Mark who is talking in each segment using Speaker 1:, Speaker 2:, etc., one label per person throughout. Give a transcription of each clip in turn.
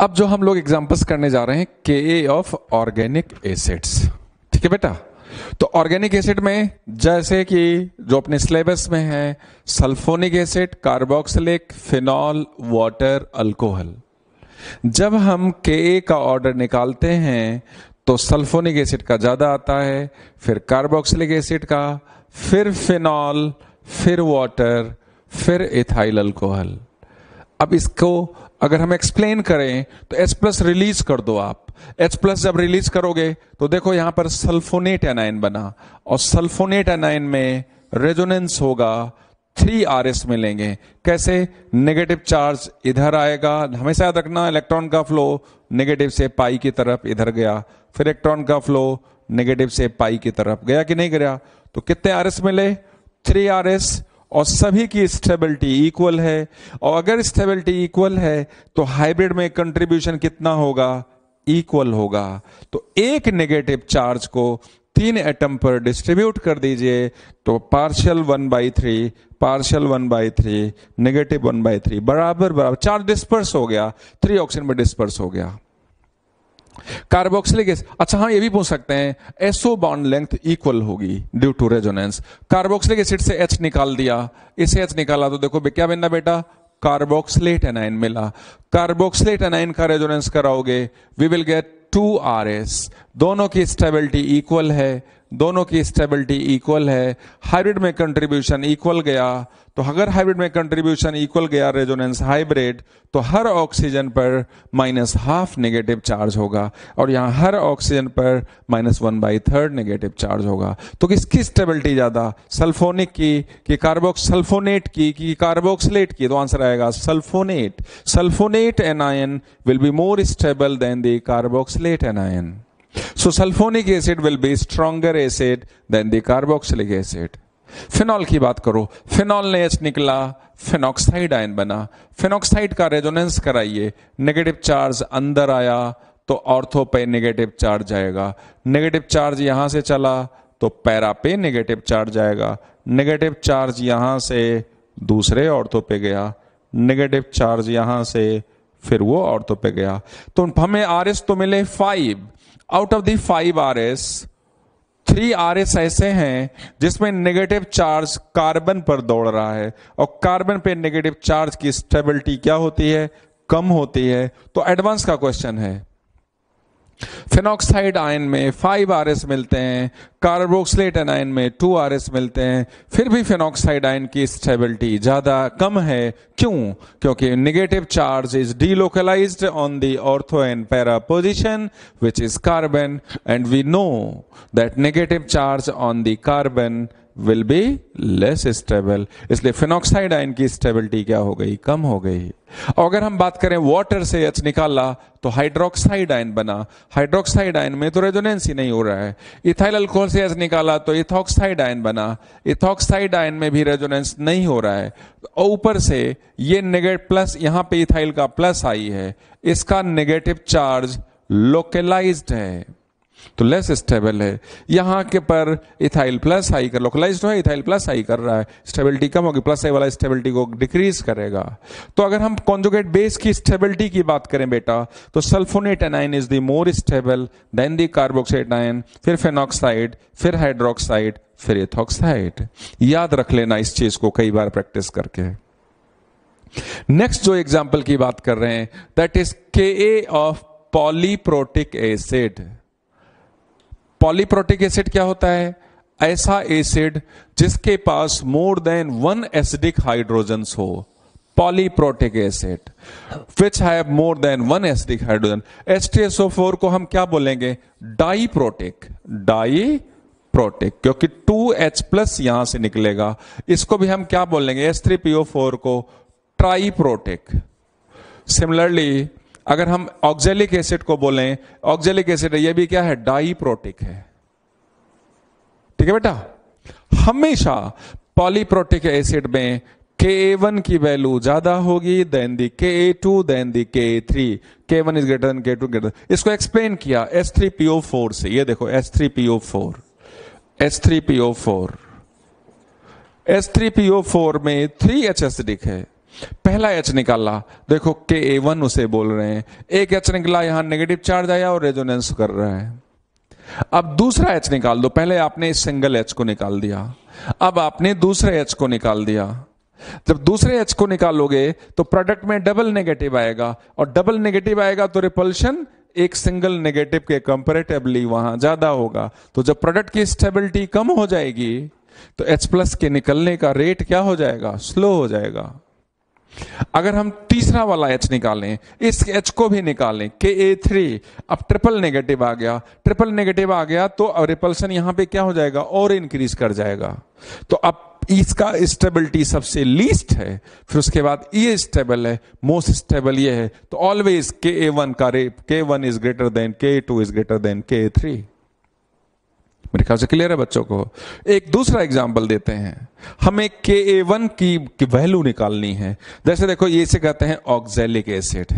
Speaker 1: अब जो हम लोग एग्जाम्पल्स करने जा रहे हैं के ए ऑफ ऑर्गेनिक एसिड्स ठीक है बेटा तो ऑर्गेनिक एसिड में जैसे कि जो अपने सिलेबस में है sulphonic acid carboxylic phenol water alcohol जब हम के ए का ऑर्डर निकालते हैं तो सल्फोनिक एसिड का ज्यादा आता है फिर कार्बोक्सिलिक एसिड का फिर फिनॉल फिर वाटर फिर इथाइल अल्कोहल अब इसको अगर हम एक्सप्लेन करें तो H प्लस रिलीज कर दो आप H प्लस जब रिलीज करोगे तो देखो यहां पर सल्फोनेट एनाइन बना और सल्फोनेट एनाइन में रेजोनेंस होगा थ्री आर एस मिलेंगे कैसे नेगेटिव चार्ज इधर आएगा हमेशा याद रखना इलेक्ट्रॉन का फ्लो नेगेटिव से पाई की तरफ इधर गया फिर इलेक्ट्रॉन का फ्लो नेगेटिव से पाई की तरफ गया कि नहीं गया तो कितने आर एस मिले थ्री आर एस और सभी की स्टेबिलिटी इक्वल है और अगर स्टेबिलिटी इक्वल है तो हाइब्रिड में कंट्रीब्यूशन कितना होगा इक्वल होगा तो एक नेगेटिव चार्ज को तीन एटम पर डिस्ट्रीब्यूट कर दीजिए तो partial one by three partial one by three negative one by three बराबर बराबर चार्ज डिस्पर्स हो गया थ्री ऑक्सीजन में डिस्पर्स हो गया कार्बोक्सिलिक एसिड अच्छा हाँ ये भी पूछ सकते हैं एसओ बॉन्ड लेंथ इक्वल होगी due to resonance carboxylic acid से एच निकाल दिया इसे एच निकाला तो देखो क्या बनना बेटा कार्बोक्सिलेट एनाइन मिला कार्बोक्सिलेट एनाइन का रेजोनेंस कराओगे we will get two R S दोनों की स्टेबिलिटी इक्वल है दोनों की स्टेबिलिटी इक्वल है हाइब्रिड में कंट्रीब्यूशन इक्वल गया तो अगर हाइब्रिड में कंट्रीब्यूशन इक्वल गया रेजोनेंस हाइब्रिड तो हर ऑक्सीजन पर माइनस हाफ नेगेटिव चार्ज होगा और यहां हर ऑक्सीजन पर minus one by third negative charge होगा तो किसकी स्टेबिलिटी ज़्यादा सल्फोनिक की कि कार्बोक्स सल्फोनेट की कि कार्बोक्सलेट की तो आंसर आएगा sulphonate sulphonate anion will be more stable than the carboxylate anion so sulphonic acid will be stronger acid than the carboxylic acid phenol की बात करो फिनॉल ने एच निकला फिनॉक्साइड आयन बना फिनॉक्साइड का रेजोनेंस कराइए नेगेटिव चार्ज अंदर आया तो ऑर्थो पे नेगेटिव चार्ज जाएगा नेगेटिव चार्ज यहां से चला तो पैरा पे नेगेटिव चार्ज आएगा नेगेटिव चार्ज यहां से दूसरे ऑर्थो पे गया नेगेटिव चार्ज यहां से फिर वो ऑर्थो पे गया तो हमें आर तो मिले five out of the five R S three R S ऐसे हैं जिसमें नेगेटिव चार्ज कार्बन पर दौड़ रहा है और कार्बन पे नेगेटिव चार्ज की स्टेबिलिटी क्या होती है कम होती है तो एडवांस का क्वेश्चन है फिनॉक्साइड आयन में फाइव आर एस मिलते हैं कार्बोक्सलेट आयन में टू आर एस मिलते हैं फिर भी फिनॉक्साइड आयन की स्टेबिलिटी ज़्यादा कम है क्यों क्योंकि negative charge is delocalise on the ortho and para position which is carbon and we know that negative charge on the carbon will be less stable इसलिए फिनोक्साइड आयन की stability क्या हो गई कम हो गई और अगर हम बात करें वाटर से एच निकाला तो हाइड्रोक्साइड आयन बना हाइड्रोक्साइड आयन में तो रेजोनेंस ही नहीं हो रहा है इथाइल अल्कोहल से एच निकाला तो इथोक्साइड आयन बना इथोक्साइड आयन में भी रेजोनेंस नहीं हो रहा है और ऊपर से ये नेगेटिव प्लस यहां पे इथाइल का प्लस आई है इसका नेगेटिव चार्ज लोकलाइज्ड है तो लेस स्टेबल है यहाँ के पर इथाइल प्लस हाई कर लोकलाइज है इथाइल प्लस हाई कर रहा है स्टेबिलिटी कम होगी प्लस हाई वाला स्टेबिलिटी को डिक्रीज करेगा तो अगर हम कॉन्जुगेट बेस की स्टेबिलिटी की बात करें बेटा तो sulphonate anion is the more stable than the ion फिर फेनॉक्साइड फिर हाइड्रोक्साइड फिर एथॉक्साइड याद रख लेना इस चीज को कई बार प्रैक्टिस करके नेक्स्ट जो एग्जाम्पल की बात कर रहे हैं that is K A of polyprotic acid polyprotic acid क्या होता है ऐसा एसिड जिसके पास more than one acidic hydrogen हो polyprotic acid which have more than one acidic hydrogen four को हम क्या बोलेंगे प्रोटिक डाई प्रोटिक क्योंकि टू एच प्लस यहां से निकलेगा इसको भी हम क्या बोलेंगे एस थ्री पीओ फोर को ट्राई प्रोटिक सिमिलरली अगर हम ऑक्जेलिक एसिड को बोलें ऑक्जेलिक एसिड यह भी क्या है डाई प्रोटिक है ठीक है बेटा हमेशा पॉलीप्रोटिक एसिड में के वन की वैल्यू ज्यादा होगी देन दी के to then the K three K one is greater than K two greater इसको एक्सप्लेन किया एस थ्री पीओ फोर से ये देखो S three PO four S three PO four S three PO four में three H acidic है पहला H निकाला देखो के ए वन उसे बोल रहे हैं एक एच निकला यहां नेगेटिव चार्ज आया और रेजोनेंस कर रहा है अब दूसरा एच निकाल दो पहले आपने इस सिंगल एच को निकाल दिया अब आपने दूसरे एच को निकाल दिया जब दूसरे एच को निकालोगे तो प्रोडक्ट में डबल नेगेटिव आएगा और डबल नेगेटिव आएगा तो रिपल्शन एक सिंगल नेगेटिव के कंपेरेटिवली वहां ज्यादा होगा तो जब प्रोडक्ट की स्टेबिलिटी कम हो जाएगी तो एच प्लस के निकलने का रेट क्या हो जाएगा स्लो हो जाएगा अगर हम तीसरा वाला एच निकालें इस एच को भी निकालें के ए थ्री अब ट्रिपल नेगेटिव आ गया ट्रिपल नेगेटिव आ गया तो रिपल्सन यहां पे क्या हो जाएगा और इंक्रीज कर जाएगा तो अब इसका स्टेबिलिटी सबसे लीस्ट है फिर उसके बाद ये स्टेबल है मोस्ट स्टेबल ये है तो ऑलवेज के ए वन का रेप K one is greater than K two is greater than K three मेरे ख्याल से क्लियर है बच्चों को एक दूसरा एग्जाम्पल देते हैं हमें के ए वन की, वैल्यू निकालनी है जैसे देखो ये इसे कहते हैं ऑक्जेलिक एसिड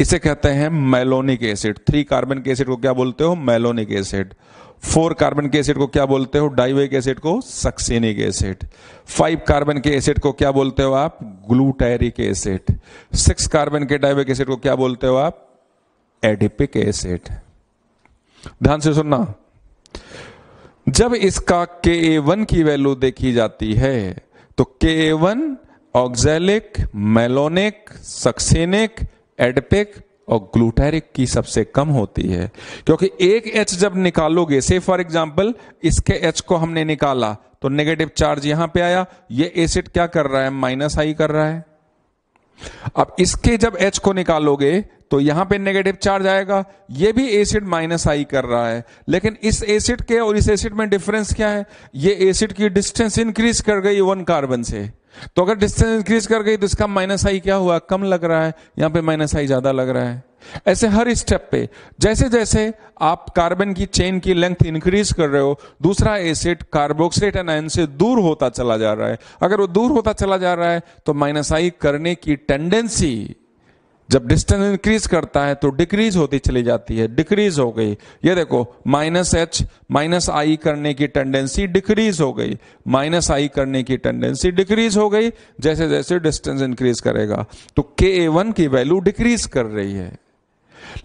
Speaker 1: इसे कहते हैं मेलोनिक एसिड थ्री कार्बन के एसिड को क्या बोलते हो मेलोनिक एसिड फोर कार्बन के एसिड को क्या बोलते हो डाइवेक एसिड को सक्सेनिक एसिड फाइव कार्बन के एसिड को क्या बोलते हो आप ग्लूटेरिक एसिड सिक्स कार्बन के डाइवेक एसिड को क्या बोलते हो आप एडिपिक एसिड ध्यान से सुनना जब इसका के ए वन की वैल्यू देखी जाती है तो K a one oxalic malonic succinic adipic और ग्लूटेरिक की सबसे कम होती है क्योंकि एक एच जब निकालोगे से फॉर एग्जाम्पल इसके एच को हमने निकाला तो नेगेटिव चार्ज यहां पे आया ये एसिड क्या कर रहा है माइनस आई कर रहा है अब इसके जब एच को निकालोगे तो यहां पे नेगेटिव चार्ज आएगा ये भी एसिड माइनस आई कर रहा है लेकिन इस एसिड के और इस एसिड में डिफरेंस क्या है ये एसिड की डिस्टेंस इंक्रीज कर गई वन कार्बन से तो अगर डिस्टेंस इंक्रीज कर गई तो इसका माइनस आई क्या हुआ कम लग रहा है यहां पे माइनस आई ज्यादा लग रहा है ऐसे हर स्टेप पे जैसे जैसे आप कार्बन की चेन की लेंथ इंक्रीज कर रहे हो दूसरा एसिड कार्बोक्सिलेट एन आयन से दूर होता चला जा रहा है अगर वो दूर होता चला जा रहा है तो माइनस आई करने की टेंडेंसी जब डिस्टेंस इंक्रीज करता है तो डिक्रीज होती चली जाती है डिक्रीज हो गई ये देखो माइनस एच माइनस आई करने की टेंडेंसी डिक्रीज हो गई माइनस आई करने की टेंडेंसी डिक्रीज हो गई जैसे जैसे डिस्टेंस इंक्रीज करेगा तो के ए वन की वैल्यू डिक्रीज कर रही है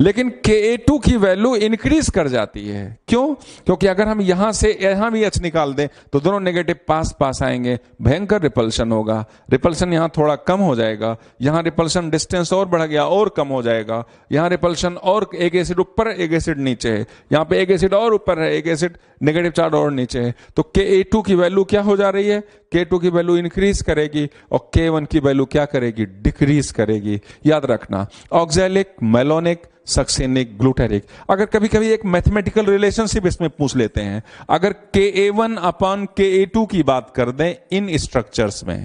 Speaker 1: लेकिन के ए टू की वैल्यू इंक्रीज कर जाती है क्यों क्योंकि अगर हम यहां से यहां भी एच निकाल दें तो दोनों नेगेटिव पास पास आएंगे भयंकर रिपल्शन होगा रिपल्शन यहां थोड़ा कम हो जाएगा यहां रिपल्शन डिस्टेंस और बढ़ गया और कम हो जाएगा यहां रिपल्शन और एक एसिड ऊपर एक एसिड नीचे है यहां पर एक एसिड और ऊपर है एक एसिड नेगेटिव चार्ज और नीचे है तो के ए टू की वैल्यू क्या हो जा रही है के टू की वैल्यू इंक्रीज करेगी और के वन की वैल्यू क्या करेगी डिक्रीज करेगी याद रखना ऑक्जेलिक मेलोनिक सक्सेनिक ग्लूटेरिक अगर कभी कभी एक मैथमेटिकल रिलेशनशिप इसमें पूछ लेते हैं अगर के ए वन अपॉन के ए टू की बात कर दें इन स्ट्रक्चर्स में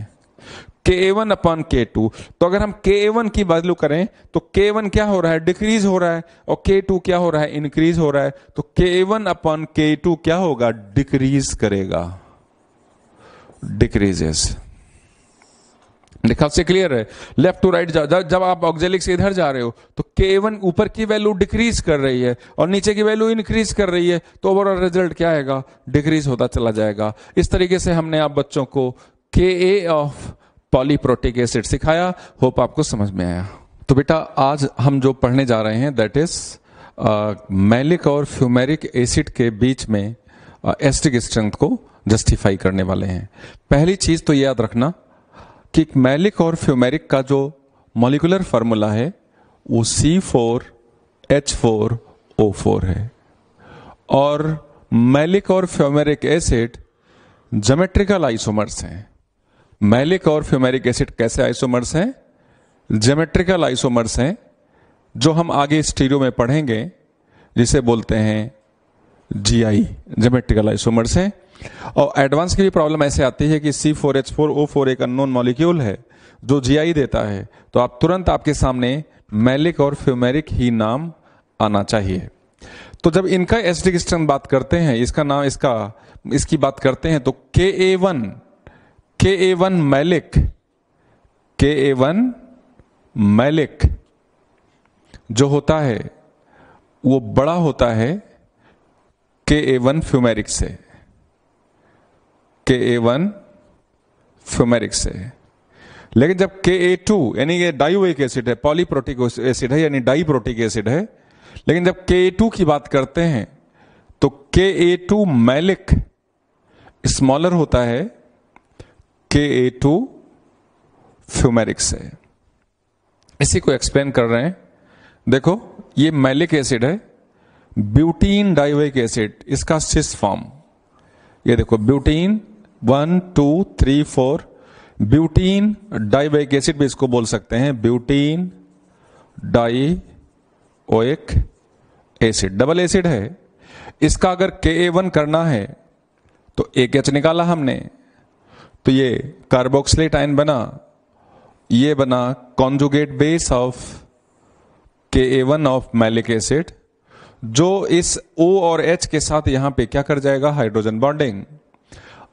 Speaker 1: K a one upon K two तो अगर हम के ए वन की वैल्यू करें तो के वन क्या हो रहा है डिक्रीज हो रहा है और के टू क्या हो रहा है इंक्रीज हो रहा है तो K a one upon K two क्या होगा डिक्रीज करेगा डिक्रीजेस देखा से क्लियर है लेफ्ट टू राइट जब आप ऑक्जेलिक से इधर जा रहे हो तो के वन ऊपर की वैल्यू डिक्रीज कर रही है और नीचे की वैल्यू इंक्रीज कर रही है तो ओवरऑल रिजल्ट क्या आएगा डिक्रीज होता चला जाएगा इस तरीके से हमने आप बच्चों को K A of polyprotic acid सिखाया होप आपको समझ में आया तो बेटा आज हम जो पढ़ने जा रहे हैं दैट इज uh, मैलिक और फ्यूमेरिक एसिड के बीच में uh, एस्टिक स्ट्रेंथ को जस्टिफाई करने वाले हैं पहली चीज तो याद रखना कि मैलिक और फ्यूमेरिक का जो मोलिकुलर फार्मूला है वो C four H four O four है और मैलिक और फ्यूमेरिक एसिड जोमेट्रिकल आइसोमर्स हैं मैलिक और फ्यूमेरिक एसिड कैसे आइसोमर्स हैं जोमेट्रिकल आइसोमर्स हैं जो हम आगे स्टीरियो में पढ़ेंगे जिसे बोलते हैं जीआई जोमेट्रिकल आइसोमर्स हैं और एडवांस की भी प्रॉब्लम ऐसे आती है कि C four H four O four एक अननोन मॉलिक्यूल है जो जीआई देता है तो आप तुरंत आपके सामने मैलिक और फ्यूमेरिक ही नाम आना चाहिए तो जब इनका एसडी स्ट्रेंथ बात करते हैं इसका नाम इसका इसकी बात करते हैं तो के ए वन के a one maleic K a one maleic जो होता है वो बड़ा होता है के ए वन फ्यूमेरिक से के ए वन फ्यूमेरिक से है लेकिन जब के ए टू यानी ये डाइवेक एसिड है पॉलीप्रोटिक एसिड है यानी डाइप्रोटिक एसिड है लेकिन जब के ए टू की बात करते हैं तो K a to maleic smaller होता है के ए टू फ्यूमेरिक से इसी को एक्सप्लेन कर रहे हैं देखो ये मैलिक एसिड है ब्यूटीन डाइवेक एसिड इसका सिस फॉर्म ये देखो butene one two three four butene dioic acid भी इसको बोल सकते हैं butene dioic acid double acid है इसका अगर के ए वन करना है तो एक एच निकाला हमने तो ये कार्बोक्सिलेट आयन बना ये बना conjugate base of K a one of maleic acid जो इस ओ और एच के साथ यहां पे क्या कर जाएगा हाइड्रोजन बॉन्डिंग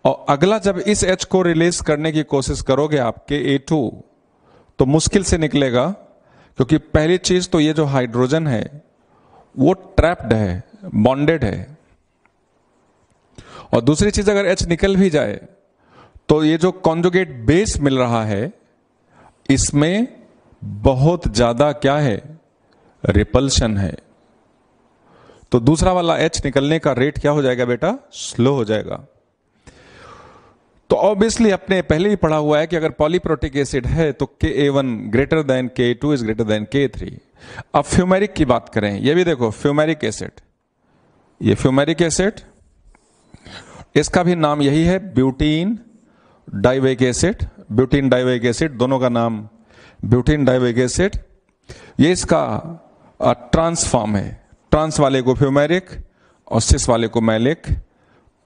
Speaker 1: और अगला जब इस एच को रिलीज करने की कोशिश करोगे आपके ए टू तो मुश्किल से निकलेगा क्योंकि पहली चीज तो ये जो हाइड्रोजन है वो ट्रैप्ड है बॉन्डेड है और दूसरी चीज अगर एच निकल भी जाए तो ये जो कॉन्जुगेट बेस मिल रहा है इसमें बहुत ज्यादा क्या है रिपल्शन है तो दूसरा वाला एच निकलने का रेट क्या हो जाएगा बेटा स्लो हो जाएगा तो ऑब्वियसली अपने पहले ही पढ़ा हुआ है कि अगर पॉलीप्रोटिक एसिड है तो K a one greater than K two is greater than K three अब फ्यूमेरिक की बात करें ये भी देखो फ्यूमेरिक एसिड ये फ्यूमेरिक एसिड इसका भी नाम यही है butene dioic acid butene dioic acid दोनों का नाम ब्यूटीन डाइवेक एसिड ये इसका ट्रांसफॉर्म है ट्रांस वाले को फ्यूमेरिक और सिस वाले को मैलिक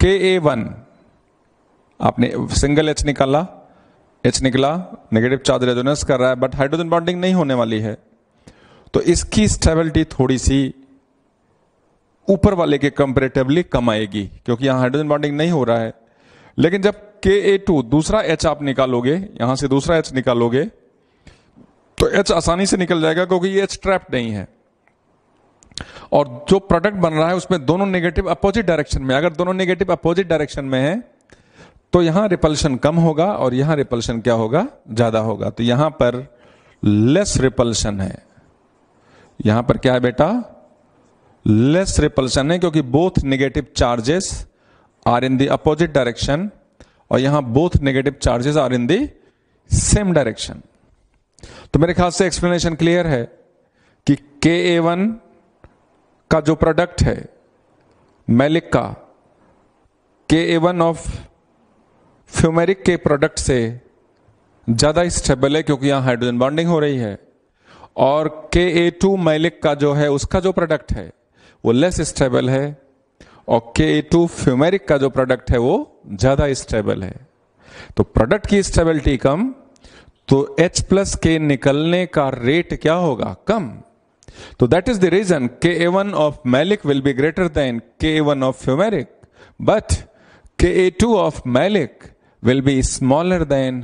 Speaker 1: के ए वन आपने सिंगल एच निकाला एच निकला नेगेटिव चार्ज रेजोनेंस कर रहा है बट हाइड्रोजन बॉन्डिंग नहीं होने वाली है तो इसकी स्टेबिलिटी थोड़ी सी ऊपर वाले के कंपेरेटिवली कम आएगी क्योंकि यहां हाइड्रोजन बॉन्डिंग नहीं हो रहा है लेकिन जब के ए टू दूसरा एच आप निकालोगे यहां से दूसरा एच निकालोगे तो एच आसानी से निकल जाएगा क्योंकि ये एच ट्रैप नहीं है और जो प्रोडक्ट बन रहा है उसमें दोनों नेगेटिव अपोजिट डायरेक्शन में अगर दोनों नेगेटिव अपोजिट डायरेक्शन में है तो यहां रिपल्शन कम होगा और यहां रिपल्शन क्या होगा ज्यादा होगा तो यहां पर लेस रिपल्शन है यहां पर क्या है बेटा लेस रिपल्शन है क्योंकि both negative charges are in the opposite direction और यहां both negative charges are in the same direction तो मेरे ख्याल से एक्सप्लेनेशन क्लियर है कि के ए वन का जो प्रोडक्ट है मैलिक का K a one of fumaric के प्रोडक्ट से ज़्यादा स्टेबल है क्योंकि यहां हाइड्रोजन बॉन्डिंग हो रही है और के ए टू मैलिक का जो है उसका जो प्रोडक्ट है वो लेस स्टेबल है और के ए टू फ्यूमेरिक का जो प्रोडक्ट है वो ज़्यादा स्टेबल है तो प्रोडक्ट की स्टेबिलिटी कम तो H प्लस के निकलने का रेट क्या होगा कम तो that is the reason K a one of maleic will be greater than K a one of fumaric but K a two of maleic will be smaller than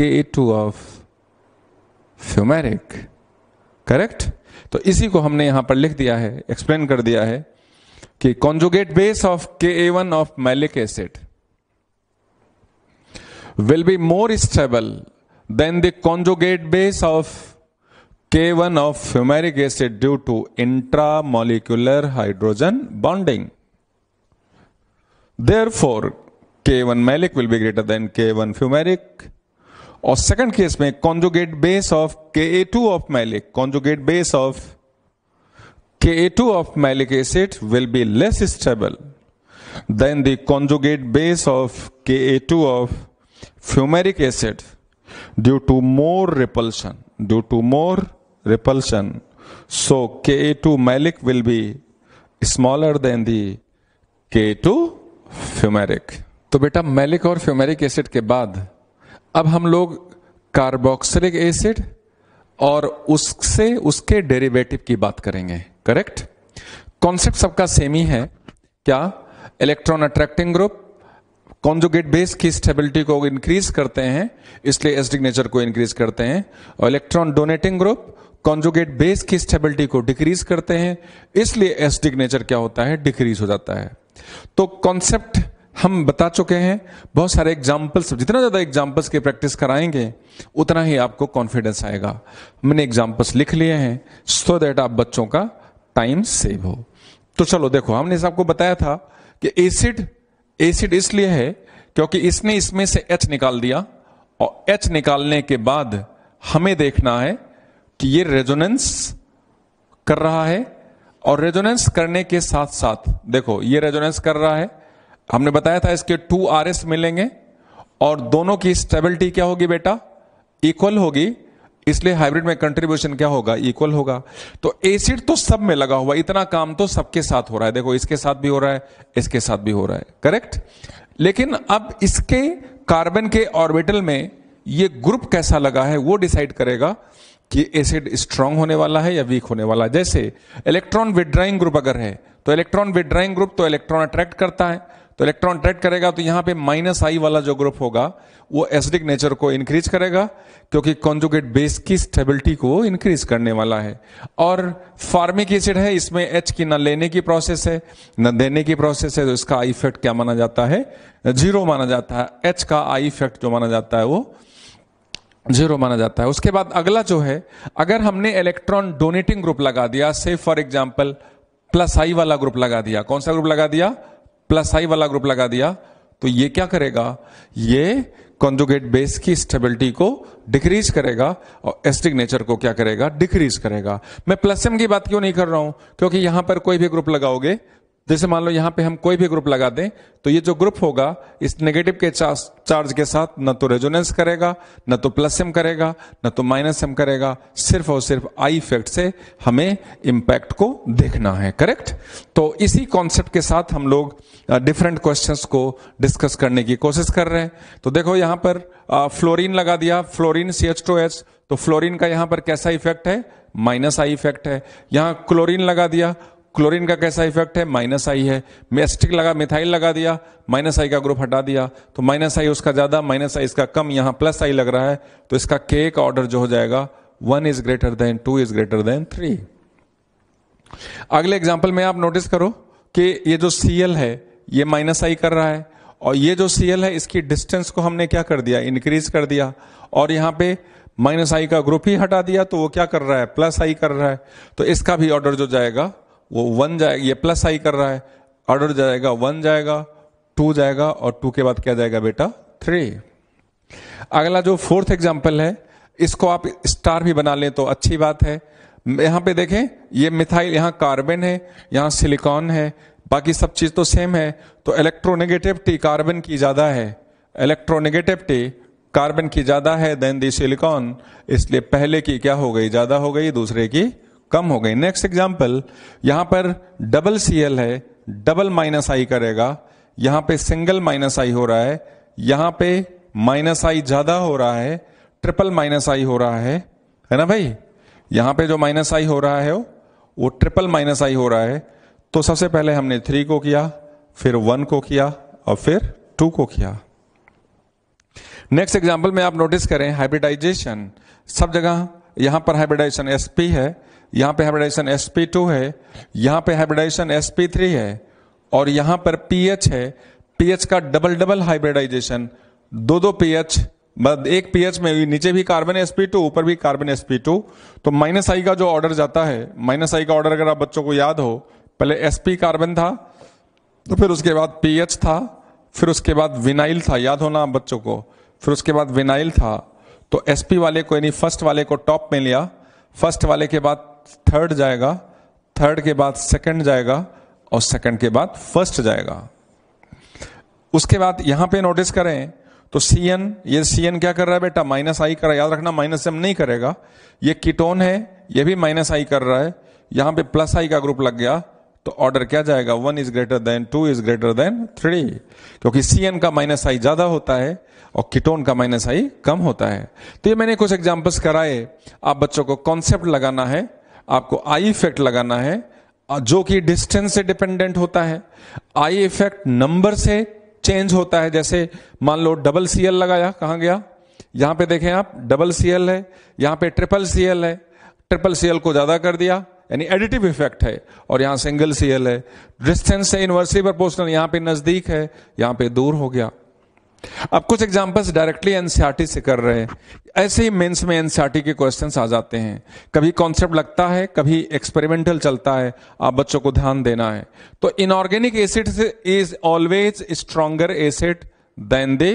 Speaker 1: K2 of fumaric. Correct तो इसी को हमने यहां पर लिख दिया है explain कर दिया है कि conjugate base of K a one of maleic acid will be more stable than the conjugate base of K1 of fumaric acid due to intramolecular hydrogen bonding. Therefore, k1 malic will be greater than k1 fumaric or second case may conjugate base of ka2 of malic conjugate base of ka2 of malic acid will be less stable than the conjugate base of ka2 of fumaric acid due to more repulsion due to more repulsion so ka2 malic will be smaller than the k2 fumaric तो बेटा maleic और fumaric acid के बाद अब हम लोग carboxylic acid और उससे उसके डेरिवेटिव की बात करेंगे करेक्ट कॉन्सेप्ट सबका सेम ही है क्या electron attracting group conjugate base की स्टेबिलिटी को इंक्रीज करते हैं इसलिए एसिडिक नेचर को इंक्रीज करते हैं और electron donating group conjugate base की स्टेबिलिटी को डिक्रीज करते हैं इसलिए एसिडिक नेचर क्या होता है डिक्रीज हो जाता है तो कॉन्सेप्ट हम बता चुके हैं बहुत सारे एग्जाम्पल्स जितना ज़्यादा एग्जाम्पल्स की प्रैक्टिस कराएंगे उतना ही आपको कॉन्फिडेंस आएगा मैंने एग्जाम्पल्स लिख लिए हैं सो दैट आप बच्चों का टाइम सेव हो तो चलो देखो हमने आपको बताया था कि एसिड एसिड इसलिए है क्योंकि इसने इसमें से एच निकाल दिया और एच निकालने के बाद हमें देखना है कि ये रेजोनेंस कर रहा है और रेजोनेंस करने के साथ साथ देखो ये रेजोनेंस कर रहा है हमने बताया था इसके टू आर एस मिलेंगे और दोनों की स्टेबिलिटी क्या होगी बेटा इक्वल होगी इसलिए हाइब्रिड में कंट्रीब्यूशन क्या होगा इक्वल होगा तो एसिड तो सब में लगा हुआ इतना काम तो सबके साथ हो रहा है देखो इसके साथ भी हो रहा है इसके साथ भी हो रहा है करेक्ट लेकिन अब इसके कार्बन के ऑर्बिटल में ये ग्रुप कैसा लगा है वो डिसाइड करेगा कि एसिड स्ट्रांग होने वाला है या वीक होने वाला है जैसे इलेक्ट्रॉन विड्राइंग ग्रुप अगर है तो इलेक्ट्रॉन विड्राइंग ग्रुप तो इलेक्ट्रॉन अट्रैक्ट करता है तो इलेक्ट्रॉन अट्रैक्ट करेगा तो यहां पे माइनस आई वाला जो ग्रुप होगा वो एसिडिक नेचर को इंक्रीज करेगा क्योंकि कॉन्जुगेट बेस की स्टेबिलिटी को इंक्रीज करने वाला है और फार्मिक एसिड है इसमें एच की ना लेने की प्रोसेस है न देने की प्रोसेस है तो इसका आई इफेक्ट क्या माना जाता है जीरो माना जाता है एच का आई इफेक्ट जो माना जाता है वो जीरो माना जाता है उसके बाद अगला जो है अगर हमने इलेक्ट्रॉन डोनेटिंग ग्रुप लगा दिया से फॉर एग्जाम्पल प्लस आई वाला ग्रुप लगा दिया कौन सा ग्रुप लगा दिया प्लस आई वाला ग्रुप लगा दिया तो ये क्या करेगा ये कॉन्जुगेट बेस की स्टेबिलिटी को डिक्रीज करेगा और एस्टिक नेचर को क्या करेगा डिक्रीज करेगा मैं प्लस एम की बात क्यों नहीं कर रहा हूं क्योंकि यहां पर कोई भी ग्रुप लगाओगे जैसे मान लो यहां पे हम कोई भी ग्रुप लगा दें तो ये जो ग्रुप होगा इस नेगेटिव के चार्ज के साथ न तो रेजोनेंस करेगा न तो प्लस एम करेगा न तो माइनस एम करेगा सिर्फ और सिर्फ आई इफेक्ट से हमें इम्पैक्ट को देखना है करेक्ट तो इसी कॉन्सेप्ट के साथ हम लोग डिफरेंट क्वेश्चंस को डिस्कस करने की कोशिश कर रहे हैं तो देखो यहां पर फ्लोरिन लगा दिया fluorine C H two H तो फ्लोरिन का यहां पर कैसा इफेक्ट है माइनस आई इफेक्ट है यहां क्लोरीन लगा दिया क्लोरीन का कैसा इफेक्ट है माइनस आई है मेस्टिक लगा मिथाइल लगा दिया माइनस आई का ग्रुप हटा दिया तो माइनस आई उसका ज़्यादा माइनस आई इसका कम यहां प्लस आई लग रहा है तो इसका के का ऑर्डर जो हो जाएगा one is greater than two is greater than three अगले एग्जाम्पल में आप नोटिस करो कि ये जो सी है ये माइनस आई कर रहा है और ये जो सी है इसकी डिस्टेंस को हमने क्या कर दिया इंक्रीज कर दिया और यहां पे माइनस आई का ग्रुप ही हटा दिया तो वो क्या कर रहा है प्लस आई कर रहा है तो इसका भी ऑर्डर जो जाएगा वो वन जाएगा ये प्लस आई कर रहा है ऑर्डर जाएगा वन जाएगा टू जाएगा और टू के बाद क्या जाएगा बेटा थ्री अगला जो फोर्थ एग्जाम्पल है इसको आप स्टार भी बना लें तो अच्छी बात है यहां पे देखें ये मिथाइल यहां कार्बन है यहां सिलिकॉन है बाकी सब चीज़ तो सेम है तो इलेक्ट्रोनेगेटिविटी कार्बन की ज़्यादा है इलेक्ट्रोनेगेटिविटी कार्बन की ज़्यादा है देन दी सिलिकॉन इसलिए पहले की क्या हो गई ज़्यादा हो गई दूसरे की कम हो गई नेक्स्ट एग्जाम्पल यहां पर डबल सी एल है डबल माइनस आई करेगा यहां पे सिंगल माइनस आई हो रहा है यहां पे माइनस आई ज्यादा हो रहा है ट्रिपल माइनस आई हो रहा है है ना भाई यहां पे जो माइनस आई हो रहा है वो वो ट्रिपल माइनस आई हो रहा है तो सबसे पहले हमने थ्री को किया फिर वन को किया और फिर टू को किया नेक्स्ट एग्जाम्पल में आप नोटिस करें हाइब्रिडाइजेशन सब जगह यहां पर हाइब्रिडाइजेशन एसपी है यहां पे हाइब्रिडाइजेशन sp2 है यहां पे हाइब्रिडाइजेशन sp3 है और यहां पर pH है pH का डबल डबल हाइब्रिडाइजेशन दो दो pH मतलब एक पीएच में भी नीचे भी कार्बन sp2 ऊपर भी कार्बन sp2 तो माइनस आई का जो ऑर्डर जाता है माइनस आई का ऑर्डर अगर आप बच्चों को याद हो पहले sp कार्बन था तो फिर उसके बाद pH था फिर उसके बाद विनाइल था याद होना आप बच्चों को फिर उसके बाद विनाइल था तो sp वाले को यानी फर्स्ट वाले को टॉप में लिया फर्स्ट वाले के बाद थर्ड जाएगा थर्ड के बाद सेकंड जाएगा और सेकंड के बाद फर्स्ट जाएगा उसके बाद यहां पे नोटिस करें तो सी एन ये सी एन क्या कर रहा है बेटा माइनस आई कर रहा है याद रखना माइनस एम नहीं करेगा ये कीटोन है ये भी माइनस आई कर रहा है यहां पे प्लस आई का ग्रुप लग गया तो ऑर्डर क्या जाएगा one is greater than two is greater than three क्योंकि सीएन का माइनस आई ज्यादा होता है और कीटोन का माइनस आई कम होता है तो ये मैंने कुछ एग्जाम्पल्स कराए आप बच्चों को कॉन्सेप्ट लगाना है आपको आई इफेक्ट लगाना है जो कि डिस्टेंस से डिपेंडेंट होता है आई इफेक्ट नंबर से चेंज होता है जैसे मान लो डबल सी लगाया कहा गया यहां पे देखें आप डबल सी है यहां पे ट्रिपल सी है ट्रिपल सी को ज़्यादा कर दिया यानी एडिटिव इफेक्ट है और यहां सिंगल सी है डिस्टेंस से इन्वर्सली प्रपोर्शनल यहां पे नज़दीक है यहां पे दूर हो गया अब कुछ एग्जाम्पल्स डायरेक्टली एनसीआरटी से कर रहे हैं ऐसे ही मेंस में एनसीआरटी e के क्वेश्चंस आ जाते हैं कभी कॉन्सेप्ट लगता है कभी एक्सपेरिमेंटल चलता है आप बच्चों को ध्यान देना है तो inorganic acid is always stronger acid than the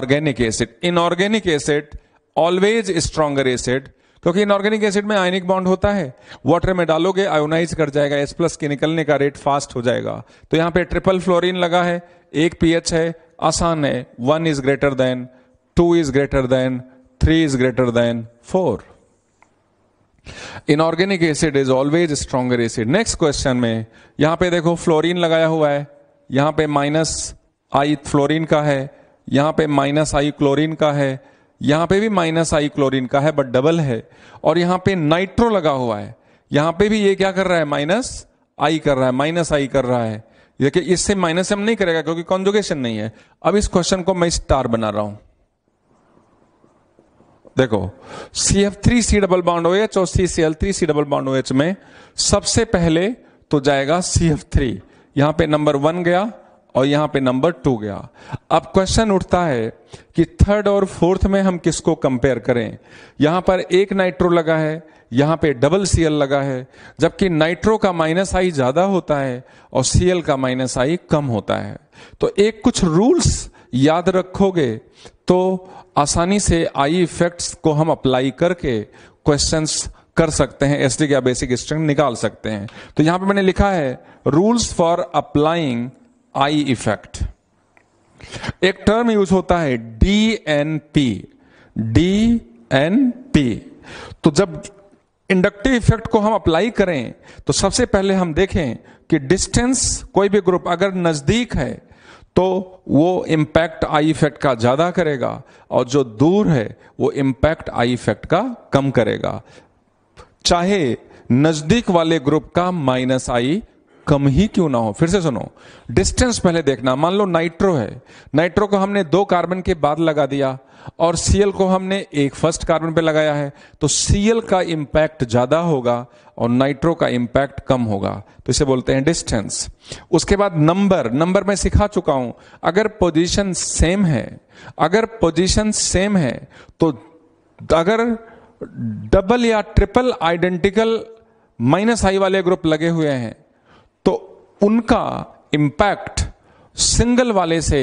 Speaker 1: organic acid inorganic acid always stronger acid क्योंकि इनऑर्गेनिक एसिड में आयनिक बॉन्ड होता है वाटर में डालोगे आयोनाइज कर जाएगा एस प्लस के निकलने का रेट फास्ट हो जाएगा तो यहां पे ट्रिपल फ्लोरीन लगा है एक पीएच है आसान है one is greater than two is greater than three is greater than four inorganic acid is always stronger acid next question में यहां पे देखो फ्लोरीन लगाया हुआ है यहां पे माइनस आई फ्लोरीन का है यहां पे माइनस आई क्लोरीन का है यहां पे भी माइनस आई क्लोरीन का है बट डबल है और यहां पे नाइट्रो लगा हुआ है यहां पे भी ये क्या कर रहा है माइनस आई कर रहा है माइनस आई कर रहा है देखिए इससे माइनस हम नहीं करेगा क्योंकि कॉन्जुगेशन नहीं है अब इस क्वेश्चन को मैं स्टार बना रहा हूं देखो C F three C double bond O H और C C L three C double bond O H में सबसे पहले तो जाएगा सी एफ थ्री यहां पर नंबर वन गया और यहां पे नंबर टू गया अब क्वेश्चन उठता है कि थर्ड और फोर्थ में हम किसको कंपेयर करें यहां पर एक नाइट्रो लगा है यहां पे डबल सीएल लगा है जबकि नाइट्रो का माइनस आई ज्यादा होता है और सीएल का माइनस आई कम होता है तो एक कुछ रूल्स याद रखोगे तो आसानी से आई इफेक्ट्स को हम अप्लाई करके क्वेश्चंस कर सकते हैं एस डी का बेसिक स्ट्रेंथ निकाल सकते हैं तो यहां पे मैंने लिखा है rules for applying I effect एक टर्म यूज होता है D N P D N P तो जब इंडक्टिव इफेक्ट को हम अप्लाई करें तो सबसे पहले हम देखें कि डिस्टेंस कोई भी ग्रुप अगर नजदीक है तो वो इंपैक्ट आई इफेक्ट का ज्यादा करेगा और जो दूर है वो इंपैक्ट आई इफेक्ट का कम करेगा चाहे नजदीक वाले ग्रुप का माइनस आई कम ही क्यों ना हो फिर से सुनो डिस्टेंस पहले देखना मान लो नाइट्रो है नाइट्रो को हमने दो कार्बन के बाद लगा दिया और सीएल को हमने एक फर्स्ट कार्बन पे लगाया है तो सीएल का इंपैक्ट ज्यादा होगा और नाइट्रो का इंपैक्ट कम होगा तो इसे बोलते हैं डिस्टेंस उसके बाद नंबर नंबर मैं सिखा चुका हूं अगर पोजीशन सेम है अगर पोजीशन सेम है तो अगर डबल या ट्रिपल आइडेंटिकल माइनस आई वाले ग्रुप लगे हुए हैं उनका इंपैक्ट सिंगल वाले से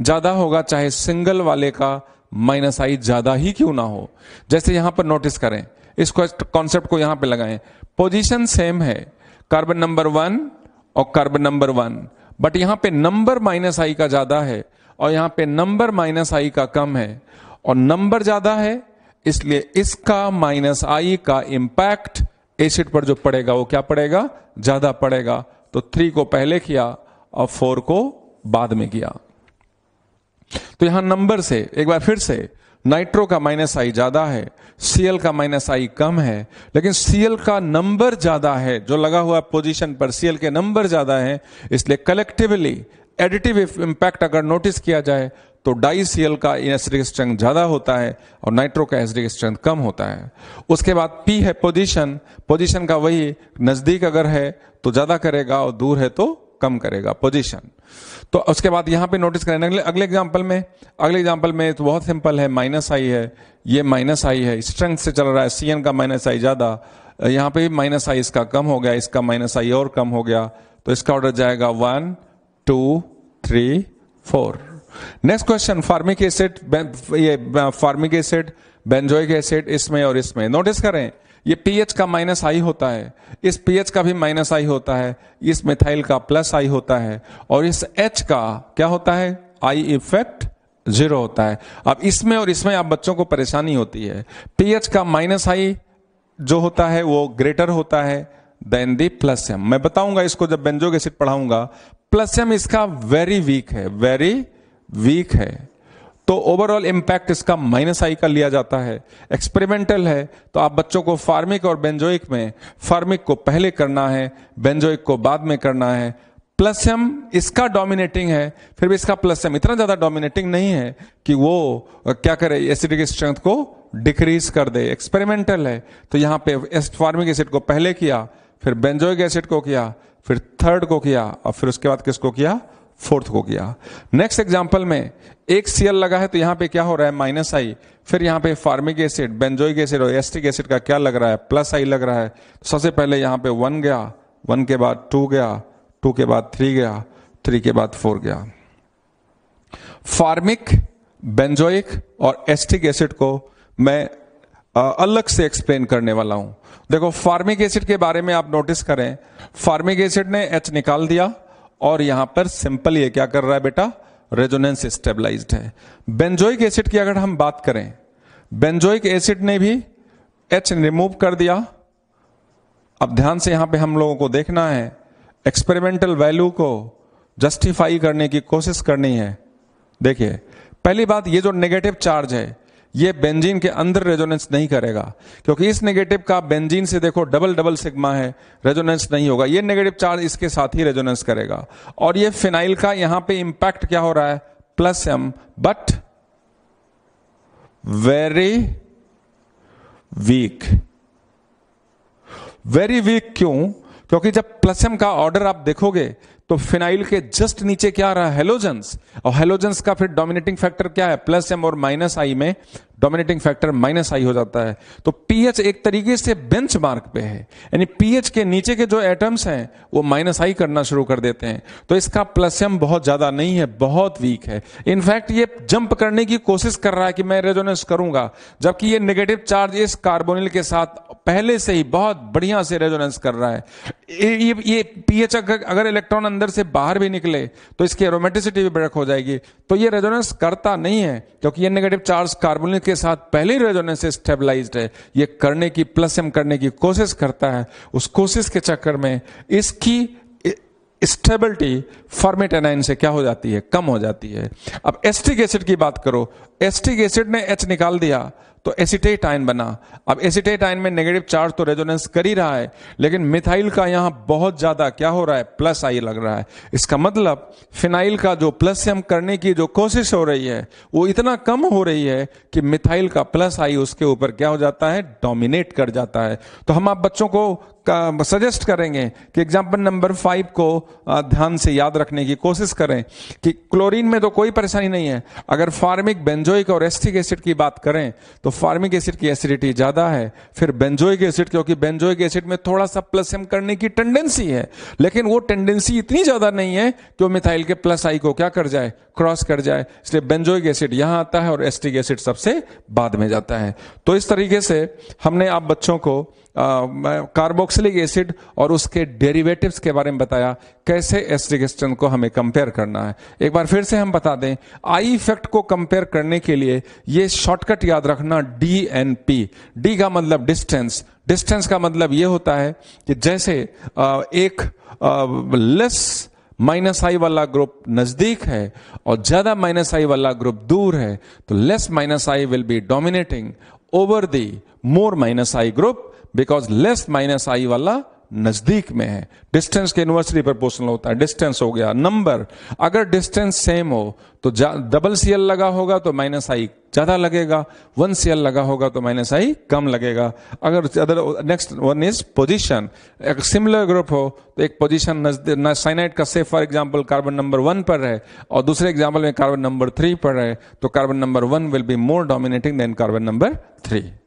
Speaker 1: ज्यादा होगा चाहे सिंगल वाले का माइनस आई ज्यादा ही क्यों ना हो जैसे यहां पर नोटिस करें इस कॉन्सेप्ट को यहां पे लगाएं पोजीशन सेम है कार्बन नंबर वन और कार्बन नंबर वन बट यहां पे नंबर माइनस आई का ज्यादा है और यहां पे नंबर माइनस आई का कम है और नंबर ज्यादा है इसलिए इसका माइनस आई का इंपैक्ट एसिड पर जो पड़ेगा वो क्या पड़ेगा ज्यादा पड़ेगा तो थ्री को पहले किया और फोर को बाद में किया तो यहां नंबर से एक बार फिर से नाइट्रो का माइनस आई ज्यादा है सीएल का माइनस आई कम है लेकिन सीएल का नंबर ज्यादा है जो लगा हुआ पोजीशन पर सीएल के नंबर ज्यादा है इसलिए कलेक्टिवली एडिटिव इंपैक्ट अगर नोटिस किया जाए तो डाई सी एल का एसिडिक स्ट्रेंथ ज़्यादा होता है और नाइट्रो का एसिडिक स्ट्रेंथ कम होता है उसके बाद पी है पोजीशन पोजीशन का वही नज़दीक अगर है तो ज़्यादा करेगा और दूर है तो कम करेगा पोजीशन तो उसके बाद यहाँ पे नोटिस करें अगले अगले एग्जाम्पल में अगले एग्जाम्पल में तो बहुत सिंपल है माइनस आई है ये माइनस आई है स्ट्रेंथ से चल रहा है सी का माइनस आई ज़्यादा यहाँ पे माइनस आई इसका कम हो गया इसका माइनस आई और कम हो गया तो इसका ऑर्डर जाएगा one two three four next question formic acid ये फार्मिक एसिड बेंजोइक एसिड इसमें और इसमें नोटिस करें ये पीएच का माइनस आई होता है इस पीएच का भी माइनस आई होता है इस मिथाइल का प्लस आई होता है और इस एच का क्या होता है आई इफेक्ट जीरो होता है अब इसमें और इसमें आप बच्चों को परेशानी होती है पीएच का माइनस आई जो होता है वो ग्रेटर होता है देन दी प्लस एम मैं बताऊंगा इसको जब बेंजोक एसिड पढ़ाऊंगा प्लस एम इसका वेरी वीक है वेरी वीक है तो ओवरऑल इंपैक्ट इसका माइनस आई का लिया जाता है एक्सपेरिमेंटल है तो आप बच्चों को फार्मिक और बेंजोइक में फार्मिक को पहले करना है बेंजोइक को बाद में करना है प्लस एम इसका डोमिनेटिंग है फिर भी इसका प्लस एम इतना ज्यादा डोमिनेटिंग नहीं है कि वो क्या करे एसिडिक स्ट्रेंथ को डिक्रीज कर दे एक्सपेरिमेंटल है तो यहां पे फार्मिक एसिड को पहले किया फिर बेंजोइक एसिड को किया फिर थर्ड को किया और फिर उसके बाद किसको किया फोर्थ को गया नेक्स्ट एग्जाम्पल में एक सीएल लगा है तो यहां पे क्या हो रहा है माइनस आई फिर यहां पे फार्मिक एसिड बेंजोइक एसिड और एस्टिक एसिड का क्या लग रहा है प्लस आई लग रहा है तो सबसे पहले यहां पे वन गया वन के बाद टू गया टू के बाद थ्री गया थ्री के बाद फोर गया फार्मिक बेंजोइक और एस्टिक एसिड को मैं अलग से एक्सप्लेन करने वाला हूं देखो फार्मिक एसिड के बारे में आप नोटिस करें फार्मिक एसिड ने एच निकाल दिया और यहां पर सिंपल ये क्या कर रहा है बेटा रेजोनेंस स्टेबलाइज है बेंजोइक एसिड की अगर हम बात करें बेंजोइक एसिड ने भी एच रिमूव कर दिया अब ध्यान से यहां पे हम लोगों को देखना है एक्सपेरिमेंटल वैल्यू को जस्टिफाई करने की कोशिश करनी है देखिए पहली बात ये जो नेगेटिव चार्ज है ये बेंजीन के अंदर रेजोनेंस नहीं करेगा क्योंकि इस नेगेटिव का बेंजीन से देखो डबल डबल सिग्मा है रेजोनेंस नहीं होगा ये नेगेटिव चार्ज इसके साथ ही रेजोनेंस करेगा और ये फिनाइल का यहां पे इंपैक्ट क्या हो रहा है plus M but very weak very weak क्यों क्योंकि जब प्लस एम का ऑर्डर आप देखोगे तो फिनाइल के जस्ट नीचे क्या आ रहा है हेलोजन्स और हेलोजेंस का फिर डोमिनेटिंग फैक्टर क्या है प्लस एम और माइनस आई में डोमिनेटिंग फैक्टर माइनस आई हो जाता है तो पीएच एक तरीके से बेंच मार्क पे है यानी पीएच के नीचे के जो एटम्स हैं वो माइनस आई करना शुरू कर देते हैं तो इसका प्लस एम बहुत ज्यादा नहीं है बहुत वीक है इनफैक्ट ये जंप करने की कोशिश कर रहा है कि मैं रेजोनेंस करूंगा जबकि ये नेगेटिव चार्ज इस कार्बोनिल के साथ पहले से ही बहुत बढ़िया से रेजोनेंस कर रहा है ये ये पीएच अगर, इलेक्ट्रॉन अंदर से बाहर भी निकले तो इसकी एरोमेटिसिटी भी ब्रेक हो जाएगी तो ये रेजोनेंस करता नहीं है क्योंकि ये नेगेटिव चार्ज कार्बोनिल के साथ पहले ही रेजोनेंस स्टेबलाइज है ये करने की प्लस एम करने की कोशिश करता है उस कोशिश के चक्कर में इसकी स्टेबिलिटी फॉर्मेट एनाइन से क्या हो जाती है कम हो जाती है अब एस्टिक एसिड की बात करो एस्टिक एसिड ने एच निकाल दिया तो एसिटेट आयन बना अब एसिटेट आयन में नेगेटिव चार्ज तो रेजोनेंस कर ही रहा है लेकिन मिथाइल का यहां बहुत ज़्यादा क्या हो रहा है प्लस आई लग रहा है इसका मतलब फिनाइल का जो प्लस हम करने की जो कोशिश हो रही है वो इतना कम हो रही है कि मिथाइल का प्लस आई उसके ऊपर क्या हो जाता है डोमिनेट कर जाता है तो हम आप बच्चों को का सजेस्ट करेंगे कि एग्जाम्पल नंबर फाइव को ध्यान से याद रखने की कोशिश करें कि क्लोरीन में तो कोई परेशानी नहीं है अगर फार्मिक बेंजोइक और एस्टिक एसिड की बात करें तो फार्मिक एसिड की एसिडिटी ज़्यादा है फिर बेंजोइक एसिड क्योंकि बेंजोइक एसिड में थोड़ा सा प्लस एम करने की टेंडेंसी है लेकिन वो टेंडेंसी इतनी ज़्यादा नहीं है कि वो मिथाइल के प्लस आई को क्या कर जाए क्रॉस कर जाए इसलिए बेंजोइक एसिड यहां आता है और एस्टिक एसिड सबसे बाद में जाता है तो इस तरीके से हमने आप बच्चों को कार्बोक्सिलिक एसिड और उसके डेरिवेटिव्स के बारे में बताया कैसे एसिडिक को हमें कंपेयर करना है एक बार फिर से हम बता दें आई इफेक्ट को कंपेयर करने के लिए ये शॉर्टकट याद रखना डी एन पी डी का मतलब डिस्टेंस डिस्टेंस का मतलब ये होता है कि जैसे एक लेस माइनस आई वाला ग्रुप नजदीक है और ज्यादा माइनस आई वाला ग्रुप दूर है तो less minus I will be dominating over the more minus I group because less minus I वाला नजदीक में है डिस्टेंस के पर पोस्टल होता है डिस्टेंस हो गया नंबर अगर डिस्टेंस सेम हो तो डबल सी एल लगा होगा तो माइनस आई ज्यादा लगेगा वन सी एल लगा होगा तो माइनस आई कम लगेगा अगर other next one is position similar group हो तो एक पोजिशन साइनाइट का safe for example carbon number one पर है और दूसरे एग्जाम्पल में कार्बन नंबर थ्री पर है तो carbon number one will be more dominating than carbon number three